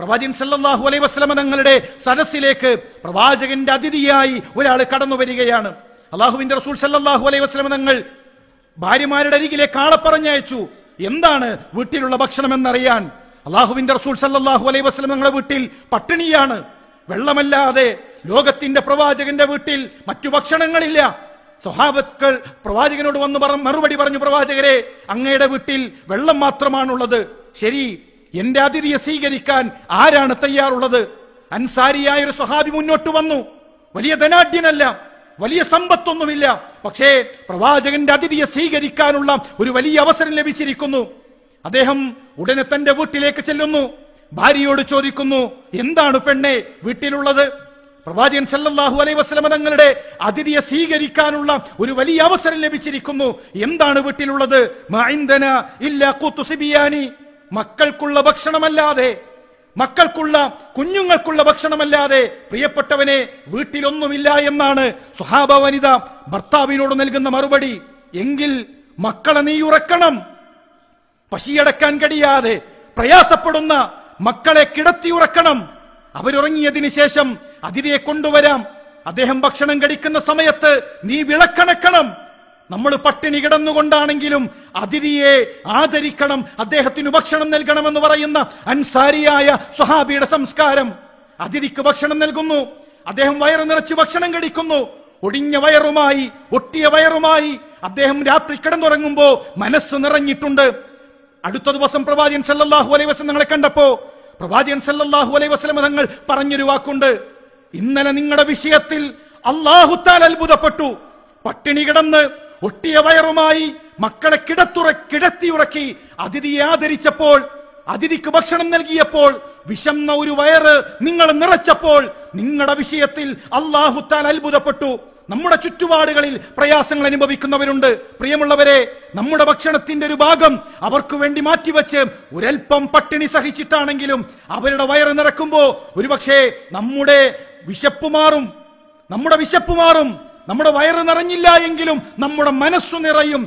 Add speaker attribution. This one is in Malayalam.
Speaker 1: പ്രവാചകൻ സല്ലാഹു അലൈ വസ്ലമ തങ്ങളുടെ സദസ്സിലേക്ക് പ്രവാചകന്റെ അതിഥിയായി ഒരാൾ കടന്നു വരികയാണ് അള്ളാഹുവിന്റെ റസൂൽ സല്ലാഹു അലൈ വസ്ലമ തങ്ങൾ ഭാര്യമാരുടെ അരികിലേക്ക് ആളെ പറഞ്ഞയച്ചു എന്താണ് വീട്ടിലുള്ള ഭക്ഷണം എന്നറിയാൻ അള്ളാഹുവിന്റെ റസൂൽ സല്ലാഹു അലൈ വസ്ലം തങ്ങളുടെ വീട്ടിൽ പട്ടിണിയാണ് വെള്ളമല്ലാതെ ലോകത്തിന്റെ പ്രവാചകന്റെ വീട്ടിൽ മറ്റു ഭക്ഷണങ്ങളില്ല സ്വഹാബത്തുകൾ പ്രവാചകനോട് വന്ന് മറുപടി പറഞ്ഞു പ്രവാചകരെ അങ്ങയുടെ വീട്ടിൽ വെള്ളം മാത്രമാണുള്ളത് ശരി എന്റെ അതിഥിയെ സ്വീകരിക്കാൻ ആരാണ് തയ്യാറുള്ളത് അൻസാരിയായ ഒരു സഹാബി മുന്നോട്ട് വന്നു വലിയ ധനാഢ്യനല്ല വലിയ സമ്പത്തൊന്നുമില്ല പക്ഷേ പ്രവാചകന്റെ അതിഥിയെ സ്വീകരിക്കാനുള്ള ഒരു വലിയ അവസരം ലഭിച്ചിരിക്കുന്നു അദ്ദേഹം ഉടനെ തന്റെ വീട്ടിലേക്ക് ചെല്ലുന്നു ഭാര്യയോട് ചോദിക്കുന്നു എന്താണ് പെണ്ണെ വീട്ടിലുള്ളത് പ്രവാചകൻ സല്ലല്ലാഹു അലൈഹി വസല്ലമ തങ്ങളുടെ അതിഥിയെ സ്വീകരിക്കാനുള്ള ഒരു വലിയ അവസരം ലഭിച്ചിരിക്കുന്നു എന്താണ് വീട്ടിലുള്ളത് മക്കൾക്കുള്ള ഭക്ഷണമല്ലാതെ മക്കൾക്കുള്ള കുഞ്ഞുങ്ങൾക്കുള്ള ഭക്ഷണമല്ലാതെ പ്രിയപ്പെട്ടവനെ വീട്ടിലൊന്നുമില്ല എന്നാണ് സുഹാബ വനിത ഭർത്താവിനോട് നൽകുന്ന മറുപടി എങ്കിൽ മക്കളെ നീ ഉറക്കണം പശിയടക്കാൻ കഴിയാതെ പ്രയാസപ്പെടുന്ന മക്കളെ കിടത്തി ഉറക്കണം അവരുറങ്ങിയതിനു ശേഷം അതിഥിയെ കൊണ്ടുവരാം അദ്ദേഹം ഭക്ഷണം കഴിക്കുന്ന സമയത്ത് നീ വിളക്കണക്കണം നമ്മൾ പട്ടിണി കിടന്നുകൊണ്ടാണെങ്കിലും അതിഥിയെ ആദരിക്കണം അദ്ദേഹത്തിന് ഭക്ഷണം നൽകണമെന്ന് പറയുന്ന അൻസാരിയായ സുഹാബിയുടെ സംസ്കാരം അതിഥിക്ക് ഭക്ഷണം നൽകുന്നു അദ്ദേഹം വയറു നിറച്ച് ഭക്ഷണം കഴിക്കുന്നു ഒടിഞ്ഞ വയറുമായി ഒട്ടിയ വയറുമായി അദ്ദേഹം രാത്രി കിടന്നുറങ്ങുമ്പോ മനസ്സ് നിറഞ്ഞിട്ടുണ്ട് അടുത്ത ദിവസം പ്രവാചകൻ സല്ലാഹു അലൈഹി വസ്ലം നിങ്ങളെ കണ്ടപ്പോ പ്രവാചകൻ സല്ലാഹു അലൈഹി വസല്ലം തങ്ങൾ പറഞ്ഞൊരു വാക്കുണ്ട് ഇന്നലെ നിങ്ങളുടെ വിഷയത്തിൽ അള്ളാഹുത്താൽ അത്ഭുതപ്പെട്ടു പട്ടിണി കിടന്ന് ഒട്ടിയ വയറുമായി മക്കളെ കിടത്തുറ ഉറക്കി അതിഥിയെ ആദരിച്ചപ്പോൾ അതിഥിക്ക് ഭക്ഷണം നൽകിയപ്പോൾ വിശന്ന ഒരു വയറ് നിങ്ങൾ നിറച്ചപ്പോൾ നിങ്ങളുടെ വിഷയത്തിൽ അള്ളാഹുത്താൽ അത്ഭുതപ്പെട്ടു നമ്മുടെ ചുറ്റുപാടുകളിൽ പ്രയാസങ്ങൾ അനുഭവിക്കുന്നവരുണ്ട് പ്രിയമുള്ളവരെ നമ്മുടെ ഭക്ഷണത്തിന്റെ ഒരു ഭാഗം അവർക്ക് വേണ്ടി മാറ്റിവെച്ച് ഒരൽപ്പം പട്ടിണി സഹിച്ചിട്ടാണെങ്കിലും അവരുടെ വയറ് നിറക്കുമ്പോൾ ഒരുപക്ഷെ നമ്മുടെ വിശപ്പ് മാറും നമ്മുടെ വിശപ്പ് മാറും നമ്മുടെ വയറ് നിറഞ്ഞില്ല എങ്കിലും നമ്മുടെ മനസ്സു നിറയും